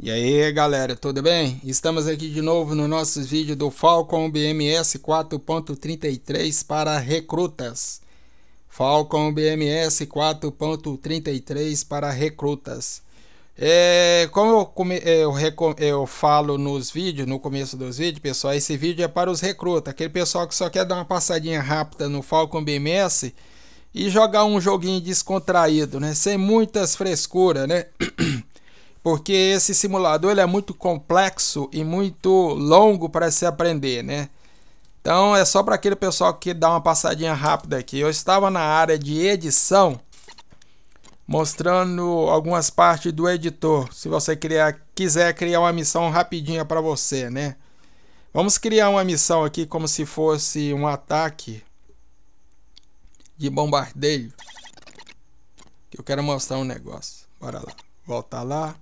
E aí galera, tudo bem? Estamos aqui de novo no nosso vídeo do Falcon BMS 4.33 para recrutas. Falcon BMS 4.33 para recrutas. É, como eu, come, é, eu, eu, falo nos vídeos, no começo dos vídeos, pessoal, esse vídeo é para os recrutas, aquele pessoal que só quer dar uma passadinha rápida no Falcon BMS e jogar um joguinho descontraído, né? Sem muitas frescuras, né? porque esse simulador ele é muito complexo e muito longo para se aprender, né? Então é só para aquele pessoal que dá uma passadinha rápida aqui. Eu estava na área de edição, mostrando algumas partes do editor. Se você criar, quiser criar uma missão rapidinha para você, né? Vamos criar uma missão aqui como se fosse um ataque de bombardeio. Que eu quero mostrar um negócio. Bora lá. Volta lá.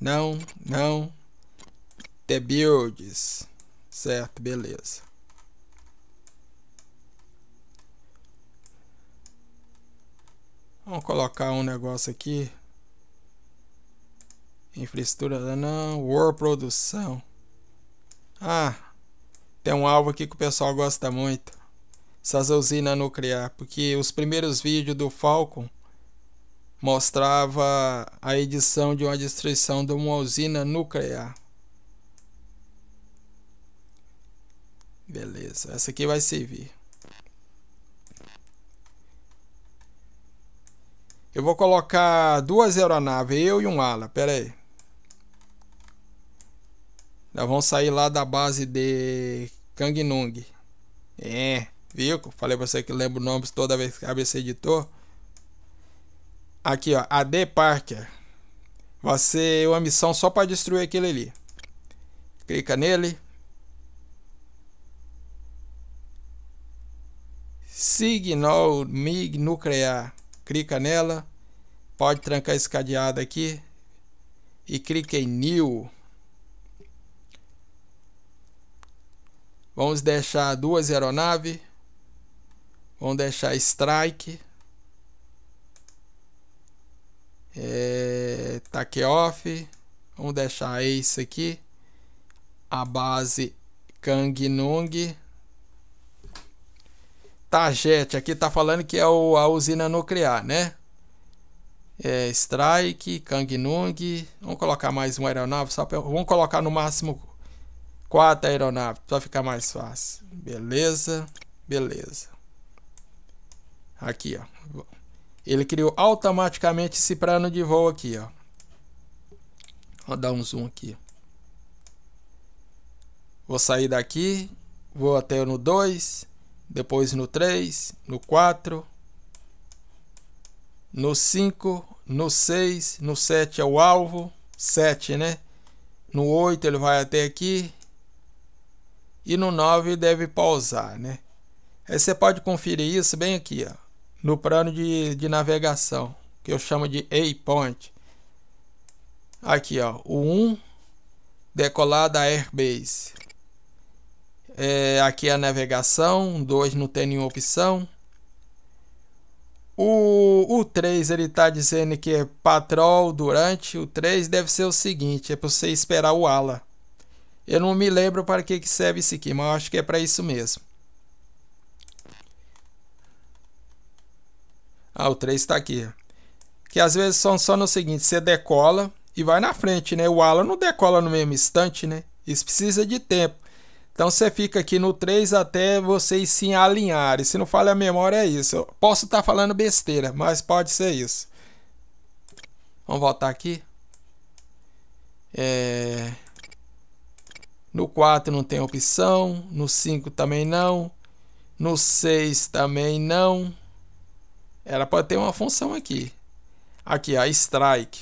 Não, não. The builds. Certo, beleza. Vamos colocar um negócio aqui. Infraestrutura não. War produção. Ah, tem um alvo aqui que o pessoal gosta muito. Essas usinas nuclear. Porque os primeiros vídeos do Falcon mostrava a edição de uma destruição de uma usina nuclear. Beleza, essa aqui vai servir. Eu vou colocar duas aeronaves, eu e um ala, pera aí. Nós vamos sair lá da base de Kangnung. É, viu? Falei pra você que lembro o nome toda vez que abre esse editor. Aqui, ó. AD Parker. Vai ser uma missão só para destruir aquele ali. Clica nele. Signal MIG nuclear. Clica nela. Pode trancar esse cadeado aqui. E clica em New. Vamos deixar duas aeronaves. Vamos deixar Strike. é, take tá off, vamos deixar isso aqui, a base Kangnung, Tajet, aqui tá falando que é o, a usina nuclear, né? É, Strike, Kangnung, vamos colocar mais uma aeronave, só pra, vamos colocar no máximo quatro aeronaves, para ficar mais fácil, beleza, beleza, aqui ó, ele criou automaticamente esse plano de voo aqui, ó. Vou dar um zoom aqui. Vou sair daqui, vou até no 2, depois no 3, no 4, no 5, no 6, no 7 é o alvo, 7, né? No 8 ele vai até aqui e no 9 deve pausar, né? Aí você pode conferir isso bem aqui, ó no plano de, de navegação, que eu chamo de waypoint. Aqui, ó, o 1 decolada airbase. É, aqui é a navegação, 2 não tem nenhuma opção. O, o 3 ele está dizendo que é patrol durante. O 3 deve ser o seguinte: é para você esperar o ala. Eu não me lembro para que, que serve isso aqui, mas acho que é para isso mesmo. Ah, o 3 está aqui. Que às vezes são só no seguinte: você decola e vai na frente, né? O ala não decola no mesmo instante, né? Isso precisa de tempo. Então você fica aqui no 3 até vocês se alinharem. Se não falha a memória, é isso. Eu posso estar tá falando besteira, mas pode ser isso. Vamos voltar aqui. É... No 4 não tem opção. No 5 também não. No 6 também não. Ela pode ter uma função aqui. Aqui, a strike.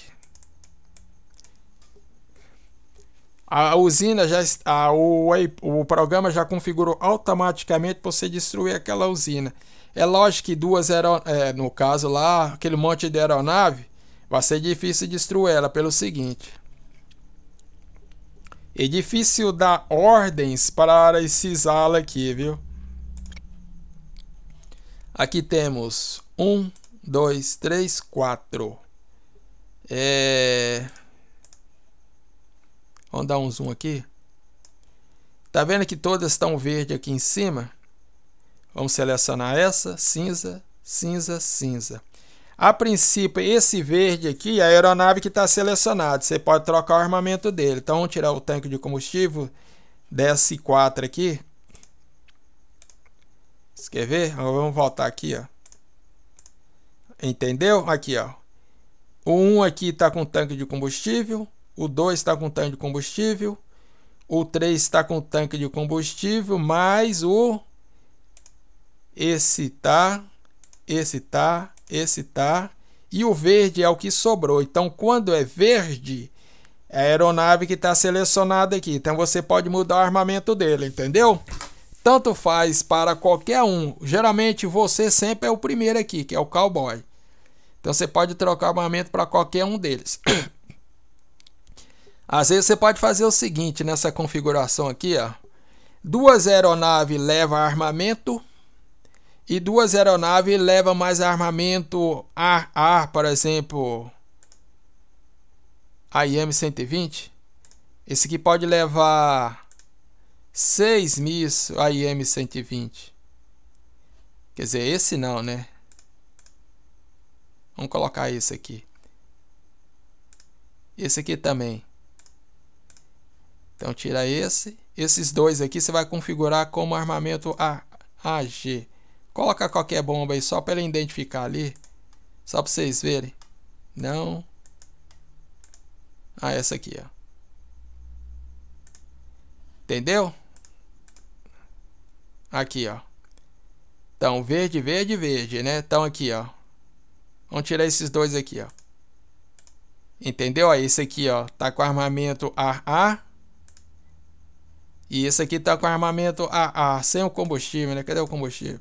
A usina já a, o, o programa já configurou automaticamente para você destruir aquela usina. É lógico que duas é, no caso lá, aquele monte de aeronave, vai ser difícil destruir ela pelo seguinte. É difícil dar ordens para esses ala aqui, viu? Aqui temos um, dois, três, quatro. É... Vamos dar um zoom aqui. Tá vendo que todas estão verde aqui em cima? Vamos selecionar essa, cinza, cinza, cinza. A princípio, esse verde aqui é a aeronave que está selecionada. Você pode trocar o armamento dele. Então, vamos tirar o tanque de combustível desse 4 aqui. quer ver? Vamos voltar aqui, ó. Entendeu? Aqui, ó. O 1 aqui está com tanque de combustível, o 2 está com tanque de combustível, o 3 está com tanque de combustível, mais o... Esse tá, esse tá, esse tá, e o verde é o que sobrou. Então, quando é verde, é a aeronave que está selecionada aqui. Então, você pode mudar o armamento dele, entendeu? Tanto faz para qualquer um. Geralmente, você sempre é o primeiro aqui, que é o cowboy. Então você pode trocar armamento para qualquer um deles. Às vezes você pode fazer o seguinte nessa configuração aqui, ó. Duas aeronaves levam armamento e duas aeronaves levam mais armamento ar-ar, por exemplo, a IM-120. Esse aqui pode levar 6 mísseis a IM-120. Quer dizer, esse não, né? Vamos colocar esse aqui. Esse aqui também. Então tira esse. Esses dois aqui você vai configurar como armamento AG. Coloca qualquer bomba aí só para ele identificar ali. Só para vocês verem. Não. Ah, essa aqui, ó. Entendeu? Aqui, ó. Então, verde, verde, verde, né? Então, aqui, ó. Vamos tirar esses dois aqui, ó. Entendeu? Ó, esse aqui, ó, tá com armamento AA. E esse aqui tá com armamento AA, sem o combustível, né? Cadê o combustível?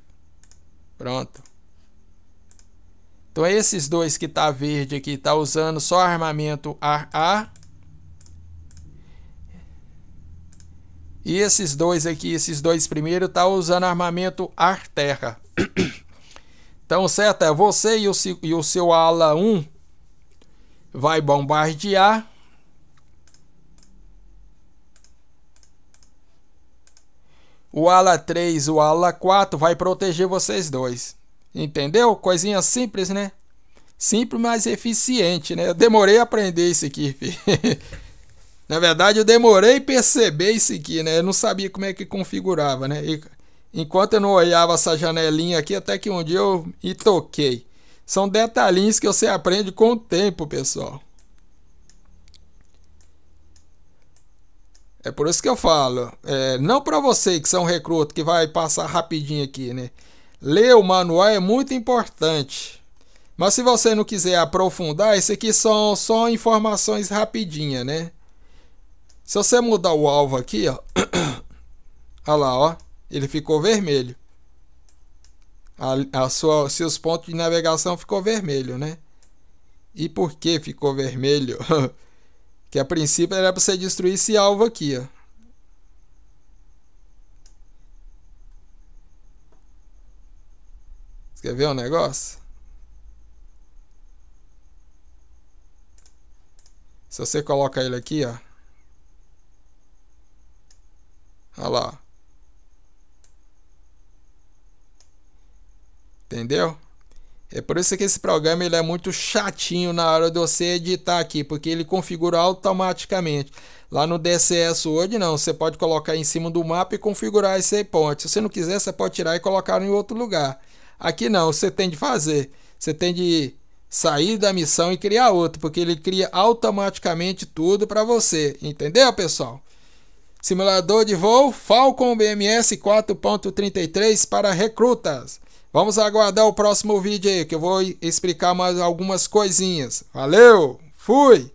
Pronto. Então esses dois que tá verde aqui tá usando só armamento AA. E esses dois aqui, esses dois primeiro tá usando armamento ar terra. Então, certo? É você e o, e o seu ala 1 vai bombardear. O ala 3, o ala 4 vai proteger vocês dois. Entendeu? Coisinha simples, né? Simples, mas eficiente, né? Eu demorei a aprender isso aqui, Na verdade, eu demorei a perceber isso aqui, né? Eu não sabia como é que configurava, né? E enquanto eu não olhava essa janelinha aqui, até que um dia eu me toquei. São detalhinhos que você aprende com o tempo, pessoal. É por isso que eu falo, é, não para você que são recruto que vai passar rapidinho aqui, né? Ler o manual é muito importante. Mas se você não quiser aprofundar, isso aqui são só informações rapidinha, né? Se você mudar o alvo aqui, ó. Olha lá, ó ele ficou vermelho. A, a sua, seus pontos de navegação ficou vermelho, né? E por que ficou vermelho? que a princípio era para você destruir esse alvo aqui, ó. Você quer ver um negócio? Se você coloca ele aqui, ó. entendeu? É por isso que esse programa ele é muito chatinho na hora de você editar aqui, porque ele configura automaticamente. Lá no DCS Word não, você pode colocar em cima do mapa e configurar esse waypoint. Se você não quiser, você pode tirar e colocar em outro lugar. Aqui não, você tem de fazer. Você tem de sair da missão e criar outro, porque ele cria automaticamente tudo para você. Entendeu, pessoal? Simulador de voo Falcon BMS 4.33 para recrutas. Vamos aguardar o próximo vídeo aí, que eu vou explicar mais algumas coisinhas. Valeu, fui!